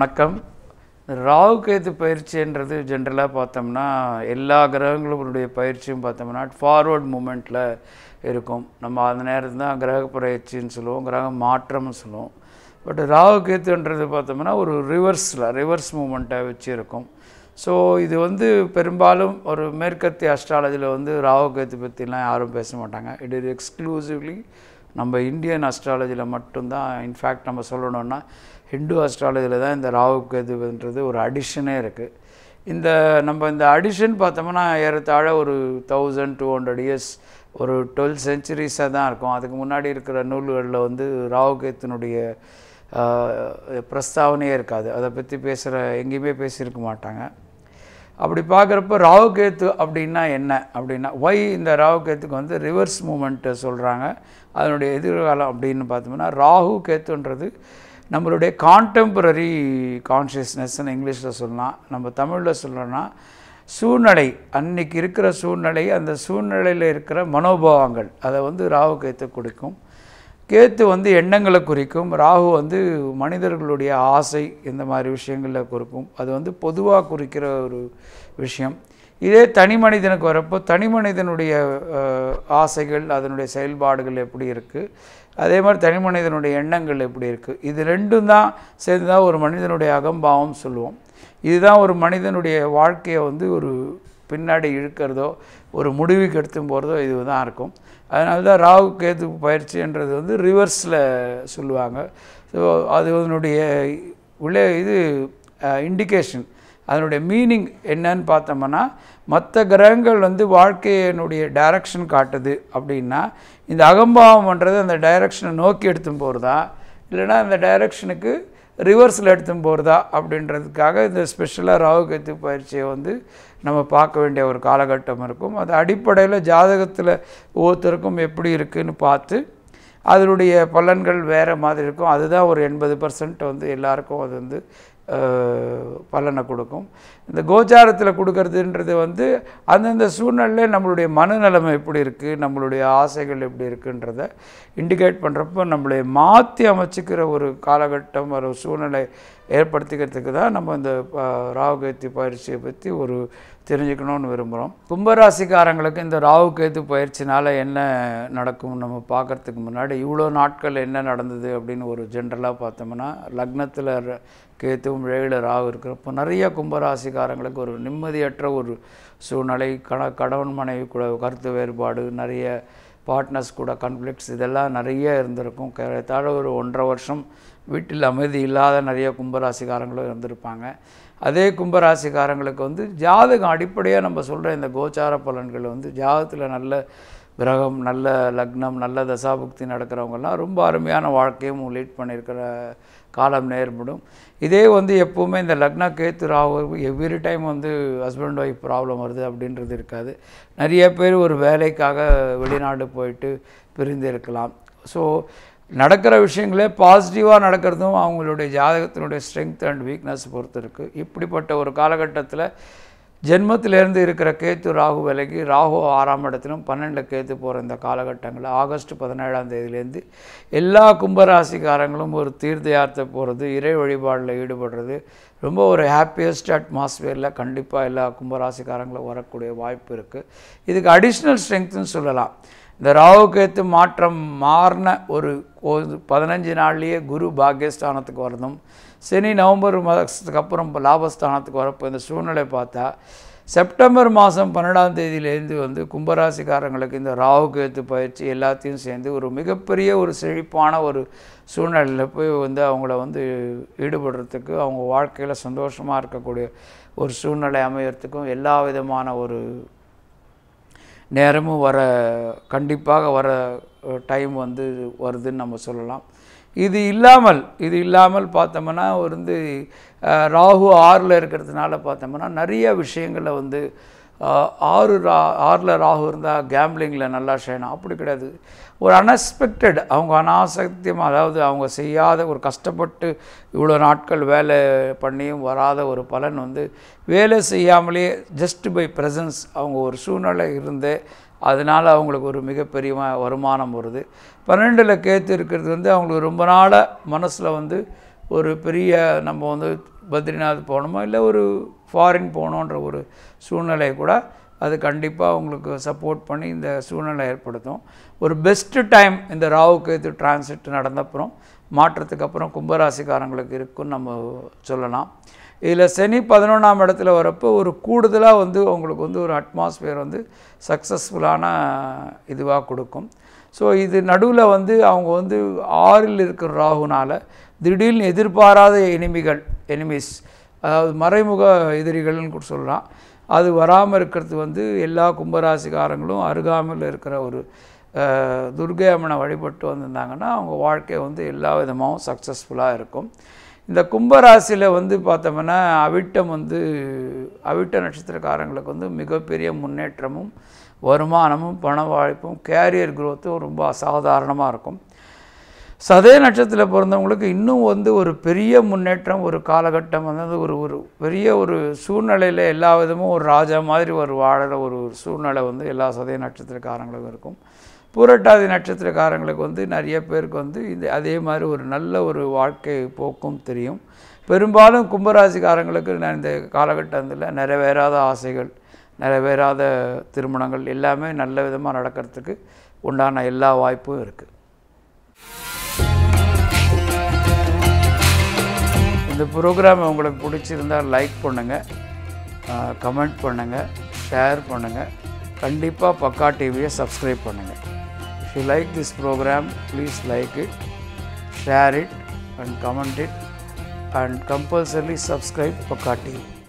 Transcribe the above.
வணக்கம் ராகு கேது பயிற்சின்றது ஜென்ரலாக பார்த்தோம்னா எல்லா கிரகங்களுடைய பயிற்சியும் பார்த்தோம்னா ஃபார்வர்ட் மூமெண்ட்டில் இருக்கும் நம்ம அந்த நேரத்தில் தான் கிரக பயிற்சின்னு சொல்லுவோம் கிரக மாற்றம்னு சொல்லுவோம் பட் ராகு கேத்துன்றது பார்த்தோம்னா ஒரு ரிவர்ஸில் ரிவர்ஸ் மூமெண்ட்டை வச்சு இருக்கும் ஸோ இது வந்து பெரும்பாலும் ஒரு மேற்கத்திய அஸ்ட்ராலஜியில் வந்து ராகு கேத்து பற்றிலாம் யாரும் பேச மாட்டாங்க இட் இஸ் எக்ஸ்க்ளூசிவ்லி நம்ம இந்தியன் அஸ்ட்ராலஜியில் மட்டும்தான் இன்ஃபேக்ட் நம்ம சொல்லணுன்னா ஹிந்து அஸ்ட்ராலஜியில் தான் இந்த ராகு கேதுன்றது ஒரு அடிஷனே இருக்குது இந்த நம்ம இந்த அடிஷன் பார்த்தோம்னா ஏறத்தாழ ஒரு தௌசண்ட் டூ ஹண்ட்ரட் இயர்ஸ் ஒரு டுவெல் சென்ச்சுரிஸாக தான் இருக்கும் அதுக்கு முன்னாடி இருக்கிற நூல்களில் வந்து கேத்தினுடைய பிரஸ்தாவனையே இருக்காது அதை பற்றி பேசுகிற எங்கேயுமே பேசியிருக்க மாட்டாங்க அப்படி பார்க்குறப்ப ராகு கேத்து அப்படின்னா என்ன அப்படின்னா ஒய் இந்த கேத்துக்கு வந்து ரிவர்ஸ் மூமெண்ட்டு சொல்கிறாங்க அதனுடைய எதிர்காலம் அப்படின்னு பார்த்தோம்னா ராகு கேத்துன்றது நம்மளுடைய கான்டெம்பரரி கான்ஷியஸ்னஸ்ன்னு இங்கிலீஷில் சொல்லலாம் நம்ம தமிழில் சொல்லணும்னா சூழ்நிலை அன்னைக்கு இருக்கிற சூழ்நிலை அந்த சூழ்நிலையில் இருக்கிற மனோபாவங்கள் அதை வந்து ராகு கேத்து கொடுக்கும் கேத்து வந்து எண்ணங்களை குறிக்கும் ராகு வந்து மனிதர்களுடைய ஆசை இந்த மாதிரி விஷயங்களில் குறிக்கும் அது வந்து பொதுவாக குறிக்கிற ஒரு விஷயம் இதே தனி மனிதனுக்கு வரப்போ தனி மனிதனுடைய ஆசைகள் அதனுடைய செயல்பாடுகள் எப்படி இருக்குது அதே மாதிரி தனி மனிதனுடைய எண்ணங்கள் எப்படி இருக்குது இது ரெண்டும் தான் சேர்ந்து தான் ஒரு மனிதனுடைய அகம்பாவம் சொல்லுவோம் இதுதான் ஒரு மனிதனுடைய வாழ்க்கையை வந்து ஒரு பின்னாடி இழுக்கிறதோ ஒரு முடிவுக்கு எடுத்து போகிறதோ இது தான் இருக்கும் அதனால தான் ராகு கேது பயிற்சின்றது வந்து ரிவர்ஸில் சொல்லுவாங்க ஸோ அது அதனுடைய உள்ளே இது இண்டிகேஷன் அதனுடைய மீனிங் என்னன்னு பார்த்தோம்னா மற்ற கிரகங்கள் வந்து வாழ்க்கையினுடைய டைரக்ஷன் காட்டுது அப்படின்னா இந்த அகம்பாவம்ன்றது அந்த டைரக்ஷனை நோக்கி எடுத்து போகிறதா இல்லைனா அந்த டைரக்ஷனுக்கு ரிவர்ஸில் எடுத்து போகிறதா அப்படின்றதுக்காக இந்த ஸ்பெஷலாக ராகுகத்து பயிற்சியை வந்து நம்ம பார்க்க வேண்டிய ஒரு காலகட்டம் இருக்கும் அது அடிப்படையில் ஜாதகத்தில் ஒவ்வொருத்தருக்கும் எப்படி இருக்குதுன்னு பார்த்து அதனுடைய பலன்கள் வேறு மாதிரி இருக்கும் அதுதான் ஒரு எண்பது பர்சன்ட் வந்து எல்லாருக்கும் அது வந்து பலனை கொடுக்கும் இந்த கோச்சாரத்தில் கொடுக்கறதுன்றது வந்து அந்தந்த சூழ்நிலையில் நம்மளுடைய மனநிலைமை எப்படி இருக்குது நம்மளுடைய ஆசைகள் எப்படி இருக்குன்றத இண்டிகேட் பண்ணுறப்போ நம்மளை மாற்றி அமைச்சிக்கிற ஒரு காலகட்டம் ஒரு சூழ்நிலை ஏற்படுத்திக்கிறதுக்கு தான் நம்ம இந்த ராகுகேத்து பயிற்சியை பற்றி ஒரு தெரிஞ்சுக்கணும்னு விரும்புகிறோம் கும்பராசிக்காரங்களுக்கு இந்த ராகுகேத்து பயிற்சினால் என்ன நடக்கும் நம்ம பார்க்குறதுக்கு முன்னாடி இவ்வளோ நாட்கள் என்ன நடந்தது அப்படின்னு ஒரு ஜென்ரலாக பார்த்தோம்னா லக்னத்தில் கேத்துவும் ஏழில் ராகு இருக்கிறப்போ நிறைய கும்பராசிக்காரங்களுக்கு ஒரு நிம்மதியற்ற ஒரு சூழ்நிலை கண கடவுள் மனைவி கூட கருத்து வேறுபாடு நிறைய பார்ட்னர்ஸ் கூட கன்ஃப்ளிக்ஸ் இதெல்லாம் நிறைய இருந்திருக்கும் கிட்டத்தட்ட ஒரு ஒன்றரை வருஷம் வீட்டில் அமைதி இல்லாத நிறைய கும்பராசிக்காரங்களும் இருந்திருப்பாங்க அதே கும்பராசிக்காரங்களுக்கு வந்து ஜாதகம் அடிப்படையாக நம்ம சொல்கிற இந்த கோச்சார பலன்கள் வந்து ஜாதகத்தில் நல்ல கிரகம் நல்ல லக்னம் நல்ல தசாபக்தி நடக்கிறவங்கெல்லாம் ரொம்ப அருமையான வாழ்க்கையும் லீட் பண்ணியிருக்கிற காலம் நேர்படும் இதே வந்து எப்போவுமே இந்த லக்னா கேத்து ராகு எவ்ரி டைம் வந்து ஹஸ்பண்ட் ஒய்ஃப் ப்ராப்ளம் வருது அப்படின்றது இருக்காது நிறைய பேர் ஒரு வேலைக்காக வெளிநாடு போயிட்டு பிரிந்து இருக்கலாம் ஸோ நடக்கிற விஷயங்களே பாசிட்டிவாக நடக்கிறதும் அவங்களுடைய ஜாதகத்தினுடைய ஸ்ட்ரென்த் அண்ட் வீக்னஸ் பொறுத்து இருக்குது இப்படிப்பட்ட ஒரு காலகட்டத்தில் ஜென்மத்திலேருந்து இருக்கிற கேத்து ராகு விலகி ராகு ஆறாம் இடத்திலும் பன்னெண்டில் கேத்து போகிற இந்த காலகட்டங்களில் ஆகஸ்ட் பதினேழாம் தேதியிலேருந்து எல்லா கும்பராசிக்காரங்களும் ஒரு தீர்த்த யாத்திரை போகிறது இறை வழிபாடில் ஈடுபடுறது ரொம்ப ஒரு ஹாப்பியஸ்ட் அட்மாஸ்பியரில் கண்டிப்பாக எல்லா கும்பராசிக்காரங்களும் வரக்கூடிய வாய்ப்பு இருக்குது இதுக்கு அடிஷ்னல் ஸ்ட்ரென்த்துன்னு சொல்லலாம் இந்த ராகுகேத்து மாற்றம் மாறின ஒரு பதினஞ்சு நாள்லேயே குரு பாக்யஸ்தானத்துக்கு வரணும் சனி நவம்பர் மாதத்துக்கு அப்புறம் லாபஸ்தானத்துக்கு வரப்போ இந்த சூழ்நிலை பார்த்தா செப்டம்பர் மாதம் பன்னெண்டாம் தேதியிலேருந்து வந்து கும்பராசிக்காரங்களுக்கு இந்த ராகுகேத்து பயிற்சி எல்லாத்தையும் சேர்ந்து ஒரு மிகப்பெரிய ஒரு செழிப்பான ஒரு சூழ்நிலையில் போய் வந்து அவங்கள வந்து ஈடுபடுறதுக்கு அவங்க வாழ்க்கையில் சந்தோஷமாக இருக்கக்கூடிய ஒரு சூழ்நிலை அமையறதுக்கும் எல்லா விதமான ஒரு நேரமும் வர கண்டிப்பாக வர டைம் வந்து வருதுன்னு நம்ம சொல்லலாம் இது இல்லாமல் இது இல்லாமல் பார்த்தோம்னா வந்து ராகு ஆறில் இருக்கிறதுனால பார்த்தோம்னா நிறைய விஷயங்களை வந்து ஆறு ரா ஆறில் ராகு இருந்தால் கேம்பிளிங்கில் நல்லா செய்யணும் அப்படி கிடையாது ஒரு அன்எக்ஸ்பெக்டட் அவங்க அனாசக்தியமாக அதாவது அவங்க செய்யாத ஒரு கஷ்டப்பட்டு இவ்வளோ நாட்கள் வேலை பண்ணியும் வராத ஒரு பலன் வந்து வேலை செய்யாமலே ஜஸ்ட் பை ப்ரெசன்ஸ் அவங்க ஒரு சூழ்நிலை இருந்தே அதனால் அவங்களுக்கு ஒரு மிகப்பெரிய வருமானம் வருது பன்னெண்டில் கேத்து இருக்கிறது வந்து அவங்களுக்கு ரொம்ப நாளாக மனசில் வந்து ஒரு பெரிய நம்ம வந்து பத்ரிநாத் போகணுமோ இல்லை ஒரு ஃபாரின் போகணுன்ற ஒரு சூழ்நிலையை கூட அது கண்டிப்பாக உங்களுக்கு சப்போர்ட் பண்ணி இந்த சூழ்நிலை ஏற்படுத்தும் ஒரு பெஸ்ட்டு டைம் இந்த ராகு கேத்து டிரான்சிட் நடந்தப்புறம் மாற்றத்துக்கு அப்புறம் கும்பராசிக்காரங்களுக்கு இருக்குன்னு நம்ம சொல்லலாம் இதில் சனி பதினொன்றாம் இடத்துல வரப்போ ஒரு கூடுதலாக வந்து உங்களுக்கு வந்து ஒரு அட்மாஸ்ஃபியர் வந்து சக்ஸஸ்ஃபுல்லான இதுவாக கொடுக்கும் ஸோ இது நடுவில் வந்து அவங்க வந்து ஆறில் இருக்கிற ராகுனால் திடீர்னு எதிர்பாராத எனிமிகள் எனிமிஸ் அதாவது மறைமுக எதிரிகள்னு கூட சொல்லலாம் அது வராமல் இருக்கிறது வந்து எல்லா கும்பராசிக்காரங்களும் அருகாமல் இருக்கிற ஒரு துர்கை அம்மனை வழிபட்டு வந்திருந்தாங்கன்னா அவங்க வாழ்க்கை வந்து எல்லா விதமாகவும் சக்ஸஸ்ஃபுல்லாக இருக்கும் இந்த கும்பராசியில் வந்து பார்த்தோம்னா அவிட்டம் வந்து அவிட்ட நட்சத்திரக்காரங்களுக்கு வந்து மிகப்பெரிய முன்னேற்றமும் வருமானமும் பண வாய்ப்பும் கேரியர் க்ரோத்தும் ரொம்ப அசாதாரணமாக இருக்கும் சதய நட்சத்திரத்தில் பிறந்தவங்களுக்கு இன்னும் வந்து ஒரு பெரிய முன்னேற்றம் ஒரு காலகட்டம் வந்து ஒரு ஒரு பெரிய ஒரு சூழ்நிலையில் எல்லா விதமும் ஒரு ராஜா மாதிரி ஒரு வாழற ஒரு சூழ்நிலை வந்து எல்லா சதய நட்சத்திரக்காரங்களும் இருக்கும் பூரட்டாதி நட்சத்திரக்காரங்களுக்கு வந்து நிறைய பேருக்கு வந்து இது அதே மாதிரி ஒரு நல்ல ஒரு வாழ்க்கை போக்கும் தெரியும் பெரும்பாலும் கும்பராசிக்காரங்களுக்கு இந்த காலகட்டத்தில் நிறைவேறாத ஆசைகள் நிறைவேறாத திருமணங்கள் எல்லாமே நல்ல விதமாக நடக்கிறதுக்கு உண்டான எல்லா வாய்ப்பும் இருக்குது இந்த ப்ரோக்ராம் உங்களுக்கு பிடிச்சிருந்தால் லைக் பண்ணுங்கள் கமெண்ட் பண்ணுங்கள் ஷேர் பண்ணுங்கள் கண்டிப்பாக பக்கா டிவியை சப்ஸ்கிரைப் பண்ணுங்கள் if you like this program please like it share it and comment it and compulsory subscribe Pakka TV